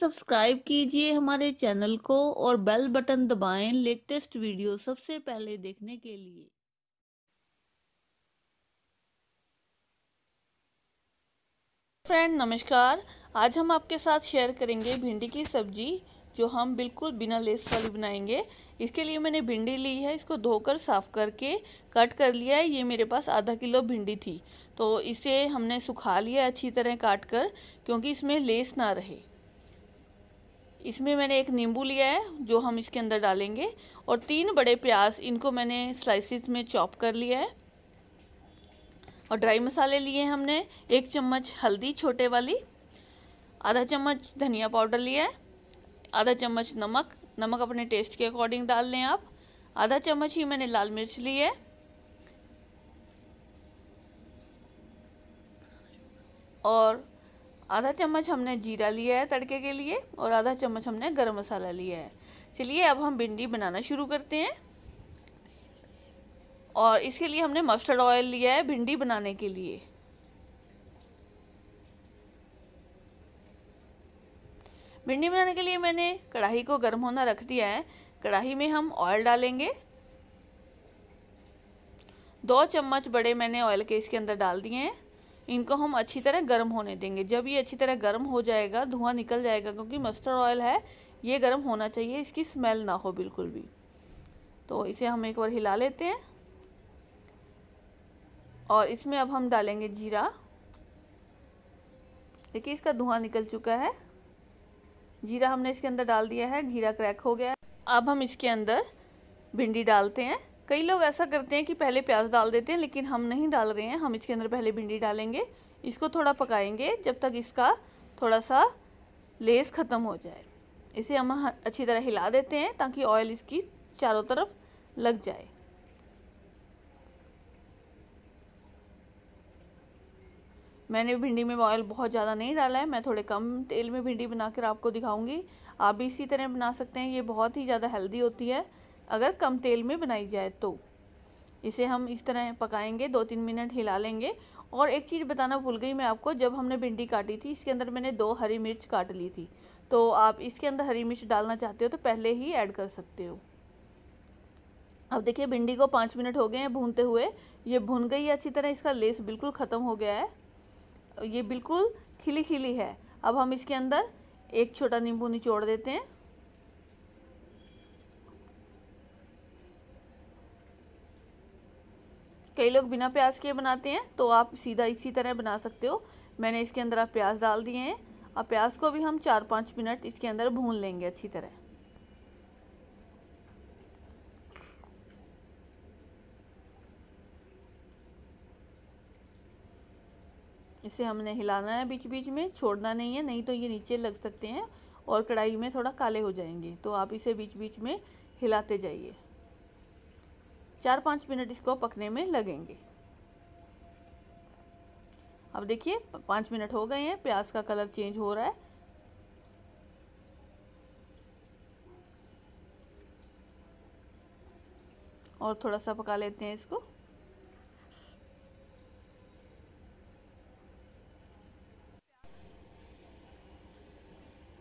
subscribe कीजिए हमारे channel को और बेल बटन दबाएं लेटेस्ट वीडियो सबसे पहले देखने के लिए फ्रेंड नमस्कार आज हम आपके साथ शेयर करेंगे भिंडी की सब्जी जो हम बिल्कुल बिना लेस वाली बनाएंगे इसके लिए मैंने भिंडी ली है इसको धोकर साफ़ करके कट कर लिया है ये मेरे पास आधा किलो भिंडी थी तो इसे हमने सुखा लिया अच्छी तरह काट कर क्योंकि इसमें लेस ना रहे इसमें मैंने एक नींबू लिया है जो हम इसके अंदर डालेंगे और तीन बड़े प्याज इनको मैंने स्लाइसिस में चॉप कर लिया है और ड्राई मसाले लिए हमने एक चम्मच हल्दी छोटे वाली आधा चम्मच धनिया पाउडर लिया है आधा चम्मच नमक नमक अपने टेस्ट के अकॉर्डिंग डाल लें आप आधा चम्मच ही मैंने लाल मिर्च ली है और आधा चम्मच हमने जीरा लिया है तड़के के लिए और आधा चम्मच हमने गरम मसाला लिया है चलिए अब हम भिंडी बनाना शुरू करते हैं और इसके लिए हमने मस्टर्ड ऑयल लिया है भिंडी बनाने के लिए भिंडी बनाने के लिए मैंने कढ़ाई को गर्म होना रख दिया है कढ़ाई में हम ऑयल डालेंगे दो चम्मच बड़े मैंने ऑयल के इसके अंदर डाल दिए हैं इनको हम अच्छी तरह गर्म होने देंगे जब ये अच्छी तरह गर्म हो जाएगा धुआं निकल जाएगा क्योंकि मस्टर्ड ऑयल है ये गर्म होना चाहिए इसकी स्मेल ना हो बिल्कुल भी तो इसे हम एक बार हिला लेते हैं और इसमें अब हम डालेंगे जीरा देखिए इसका धुआं निकल चुका है जीरा हमने इसके अंदर डाल दिया है जीरा क्रैक हो गया है अब हम इसके अंदर भिंडी डालते हैं कई लोग ऐसा करते हैं कि पहले प्याज डाल देते हैं लेकिन हम नहीं डाल रहे हैं हम इसके अंदर पहले भिंडी डालेंगे इसको थोड़ा पकाएंगे जब तक इसका थोड़ा सा लेस ख़त्म हो जाए इसे हम अच्छी तरह हिला देते हैं ताकि ऑयल इसकी चारों तरफ लग जाए मैंने भिंडी में ऑयल बहुत ज़्यादा नहीं डाला है मैं थोड़े कम तेल में भिंडी बनाकर आपको दिखाऊंगी आप भी इसी तरह बना सकते हैं ये बहुत ही ज़्यादा हेल्दी होती है अगर कम तेल में बनाई जाए तो इसे हम इस तरह पकाएंगे दो तीन मिनट हिला लेंगे और एक चीज़ बताना भूल गई मैं आपको जब हमने भिंडी काटी थी इसके अंदर मैंने दो हरी मिर्च काट ली थी तो आप इसके अंदर हरी मिर्च डालना चाहते हो तो पहले ही ऐड कर सकते हो अब देखिए भिंडी को पाँच मिनट हो गए हैं भूनते हुए ये भुन गई है अच्छी तरह इसका लेस बिल्कुल ख़त्म हो गया है ये बिल्कुल खिली खिली है अब हम इसके अंदर एक छोटा नींबू निचोड़ देते हैं कई लोग बिना प्याज के बनाते हैं तो आप सीधा इसी तरह बना सकते हो मैंने इसके अंदर आप प्याज डाल दिए हैं अब प्याज को भी हम चार पाँच मिनट इसके अंदर भून लेंगे अच्छी तरह इसे हमने हिलाना है बीच बीच में छोड़ना नहीं है नहीं तो ये नीचे लग सकते हैं और कढ़ाई में थोड़ा काले हो जाएंगे तो आप इसे बीच बीच में हिलाते जाइए चार पाँच मिनट इसको पकने में लगेंगे अब देखिए पाँच मिनट हो गए हैं प्याज का कलर चेंज हो रहा है और थोड़ा सा पका लेते हैं इसको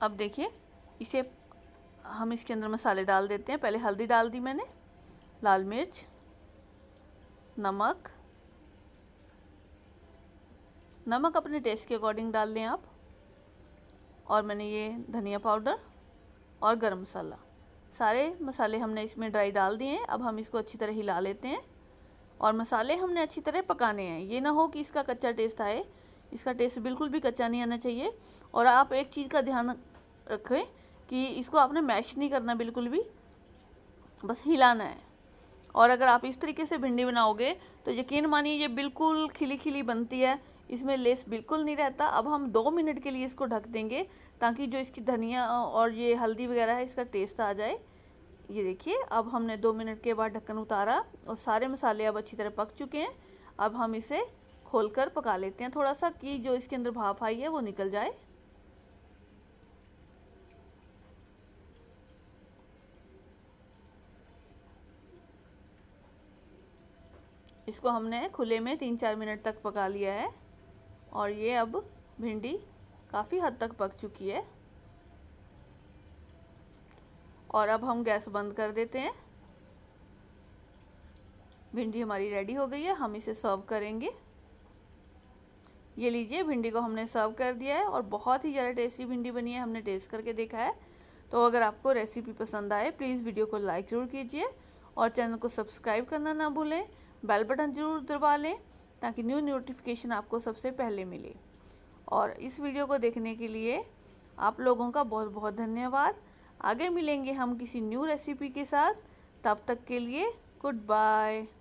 अब देखिए इसे हम इसके अंदर मसाले डाल देते हैं पहले हल्दी डाल दी मैंने लाल मिर्च नमक नमक अपने टेस्ट के अकॉर्डिंग डाल लें आप और मैंने ये धनिया पाउडर और गरम मसाला सारे मसाले हमने इसमें ड्राई डाल दिए हैं अब हम इसको अच्छी तरह हिला लेते हैं और मसाले हमने अच्छी तरह पकाने हैं ये ना हो कि इसका कच्चा टेस्ट आए इसका टेस्ट बिल्कुल भी कच्चा नहीं आना चाहिए और आप एक चीज़ का ध्यान रखें कि इसको आपने मैश नहीं करना बिल्कुल भी बस हिलाना है और अगर आप इस तरीके से भिंडी बनाओगे तो यकीन मानिए ये बिल्कुल खिली खिली बनती है इसमें लेस बिल्कुल नहीं रहता अब हम दो मिनट के लिए इसको ढक देंगे ताकि जो इसकी धनिया और ये हल्दी वगैरह है इसका टेस्ट आ जाए ये देखिए अब हमने दो मिनट के बाद ढक्कन उतारा और सारे मसाले अब अच्छी तरह पक चुके हैं अब हम इसे खोलकर पका लेते हैं थोड़ा सा कि जो इसके अंदर भाप आई है वो निकल जाए इसको हमने खुले में तीन चार मिनट तक पका लिया है और ये अब भिंडी काफ़ी हद तक पक चुकी है और अब हम गैस बंद कर देते हैं भिंडी हमारी रेडी हो गई है हम इसे सर्व करेंगे ये लीजिए भिंडी को हमने सर्व कर दिया है और बहुत ही ज़्यादा टेस्टी भिंडी बनी है हमने टेस्ट करके देखा है तो अगर आपको रेसिपी पसंद आए प्लीज़ वीडियो को लाइक ज़रूर कीजिए और चैनल को सब्सक्राइब करना ना भूलें बेल बटन जरूर दबा लें ताकि न्यू नोटिफिकेशन आपको सबसे पहले मिले और इस वीडियो को देखने के लिए आप लोगों का बहुत बहुत धन्यवाद आगे मिलेंगे हम किसी न्यू रेसिपी के साथ तब तक के लिए गुड बाय